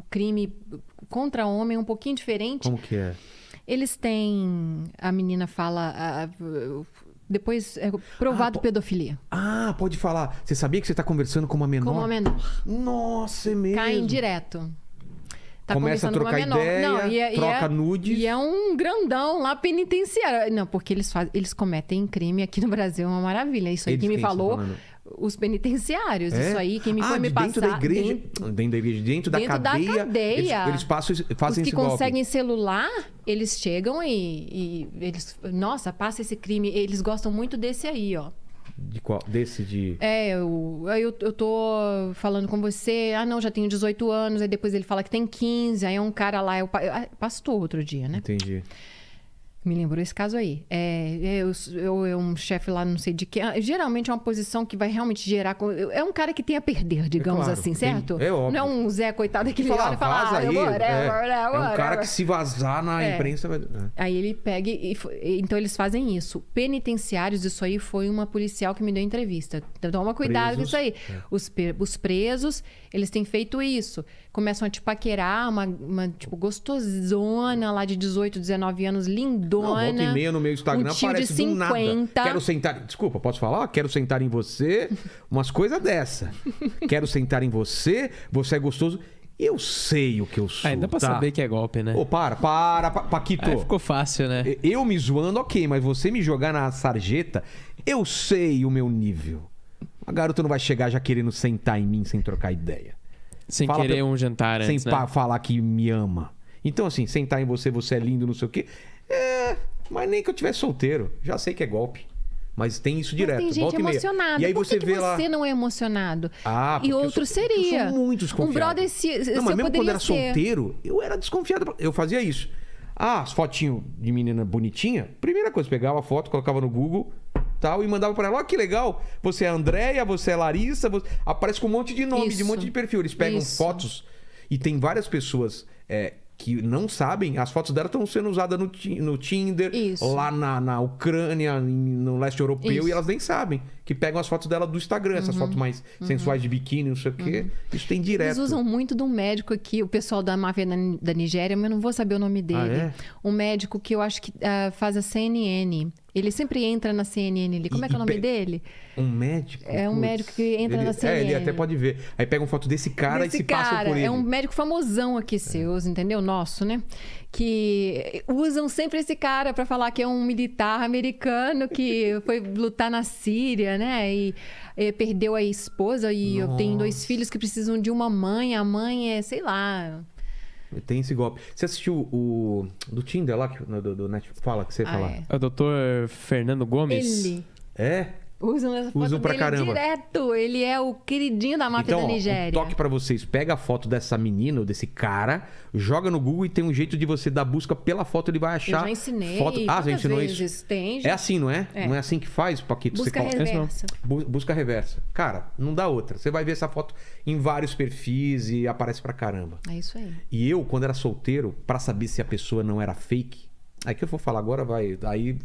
o crime contra homem um pouquinho diferente. Como que é? Eles têm. A menina fala. A, depois é provado ah, pedofilia. Ah, pode falar. Você sabia que você está conversando com uma menor? Com uma menor. Nossa, é mesmo. Caem direto. Tá Começa a trocar com ideia, não, e é, troca e é, nudes. E é um grandão lá penitenciário. Não, porque eles, faz, eles cometem crime aqui no Brasil, é uma maravilha. Isso aí que me falou os penitenciários. É? Isso aí, quem me ah, foi me dentro passar... Da igreja, dentro, dentro da igreja, dentro, dentro da cadeia. Da cadeia. Eles, eles passam, fazem os que conseguem golpe. celular, eles chegam e, e, eles... Nossa, passa esse crime. Eles gostam muito desse aí, ó. De qual? Desse de... É, eu, eu, eu tô falando com você. Ah, não, já tenho 18 anos. Aí depois ele fala que tem 15. Aí é um cara lá, é o pastor outro dia, né? Entendi. Me lembrou esse caso aí. É, é eu, eu, eu um chefe lá, não sei de quem ah, Geralmente é uma posição que vai realmente gerar. É um cara que tem a perder, é digamos é claro, assim, certo? Tem, é óbvio. Não é um Zé coitado que fala, olha e fala, ah, aí, agora, né, é, é, É um né, cara que se vazar na é. imprensa. Vai... É. Aí ele pega e. Então eles fazem isso. Penitenciários, isso aí foi uma policial que me deu entrevista. Então toma cuidado presos, com isso aí. Os, os presos, eles têm feito isso. Começam a te paquerar, uma, uma tipo, gostosona lá de 18, 19 anos, linda doidona. É, volta e né? meia no meu Instagram um aparece de 50. Quero sentar. Desculpa, posso falar? Quero sentar em você. Umas coisas dessa. Quero sentar em você. Você é gostoso. Eu sei o que eu sou. Ah, ainda dá pra tá? saber que é golpe, né? Ô, oh, para, para, pa, Paquito. Aí ah, ficou fácil, né? Eu me zoando, ok, mas você me jogar na sarjeta, eu sei o meu nível. A garota não vai chegar já querendo sentar em mim sem trocar ideia. Sem Fala querer pra... um jantar sem antes, Sem né? falar que me ama. Então, assim, sentar em você, você é lindo, não sei o quê. Mas nem que eu tivesse solteiro. Já sei que é golpe. Mas tem isso direto. tem gente Volta emocionada. E, e aí Por você que vê lá... você não é emocionado? Ah, e outro eu sou, seria. Eu sou muito desconfiado. Um brother se, não, mas mesmo quando era ser. solteiro, eu era desconfiado. Eu fazia isso. Ah, as fotinhos de menina bonitinha. Primeira coisa, pegava a foto, colocava no Google tal e mandava para ela: Ó, que legal, você é Andréia, você é Larissa. Você... Aparece com um monte de nome, isso. de um monte de perfil. Eles pegam isso. fotos e tem várias pessoas é, que não sabem, as fotos dela estão sendo usadas no, no Tinder, Isso. lá na, na Ucrânia, no leste europeu, Isso. e elas nem sabem. Que pegam as fotos dela do Instagram, uhum. essas fotos mais uhum. sensuais de biquíni, não sei o quê. Uhum. Isso tem direto. Eles usam muito de um médico aqui, o pessoal da máfia da Nigéria, mas eu não vou saber o nome dele. Ah, é? Um médico que eu acho que uh, faz a CNN. Ele sempre entra na CNN ali. Como e, é que é o nome pe... dele? Um médico? É um putz, médico que entra ele, na CNN. É, ele até pode ver. Aí pega uma foto desse cara desse e se cara, passa por é ele. É um médico famosão aqui é. seus, é. entendeu? Nosso, né? Que usam sempre esse cara para falar que é um militar americano que foi lutar na Síria, né? E, perdeu a esposa e Nossa. tem dois filhos que precisam de uma mãe. A mãe é, sei lá tem esse golpe. Você assistiu o do Tinder lá, do, do, Netflix? Fala que você ah, fala. É. é. o doutor Fernando Gomes? Ele. É? Usam essa foto Usam pra caramba. direto. Ele é o queridinho da máfia então, da Nigéria. Então, um toque para vocês. Pega a foto dessa menina ou desse cara, joga no Google e tem um jeito de você dar busca pela foto, ele vai achar. Eu já ensinei. Foto... Ah, você ensinou vezes isso? Tem, É assim, não é? é? Não é assim que faz, Paquito? Busca você reversa. Coloca... Busca reversa. Cara, não dá outra. Você vai ver essa foto em vários perfis e aparece pra caramba. É isso aí. E eu, quando era solteiro, para saber se a pessoa não era fake, aí que eu vou falar agora vai... Aí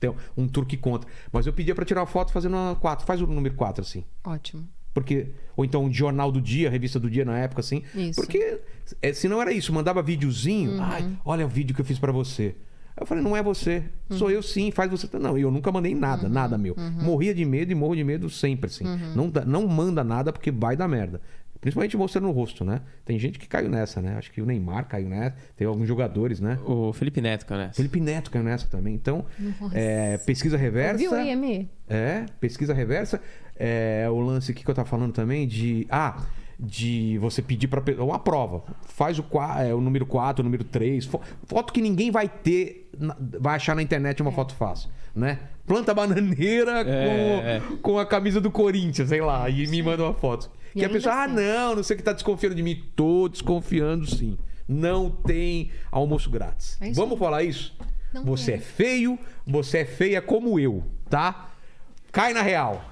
tem um que contra. Mas eu pedia para tirar uma foto fazendo uma 4. Faz o número 4 assim. Ótimo. Porque, ou então o Jornal do Dia, revista do Dia na época, assim. Isso. Porque é, se não era isso, mandava videozinho. Uhum. Ai, olha o vídeo que eu fiz para você. Eu falei, não é você. Uhum. Sou eu sim, faz você. Não, eu nunca mandei nada, uhum. nada meu. Uhum. Morria de medo e morro de medo sempre, assim. Uhum. Não, não manda nada porque vai dar merda. Principalmente mostrando o rosto, né? Tem gente que caiu nessa, né? Acho que o Neymar caiu nessa. Tem alguns jogadores, né? O Felipe Neto caiu nessa. Felipe Neto caiu nessa também. Então, é, pesquisa reversa. Viu aí, M? É, pesquisa reversa. É, o lance que eu tava falando também de. Ah, de você pedir para uma prova. Faz o, é, o número 4, o número 3. Foto que ninguém vai ter vai achar na internet uma é. foto fácil, né? Planta bananeira é, com, é. com a camisa do Corinthians, sei lá, e me manda uma foto. E que a pessoa, ah, assim... ah, não, não sei o que tá desconfiando de mim. Tô desconfiando sim. Não tem almoço grátis. É Vamos falar isso? Não você tem. é feio, você é feia como eu, tá? Cai na real.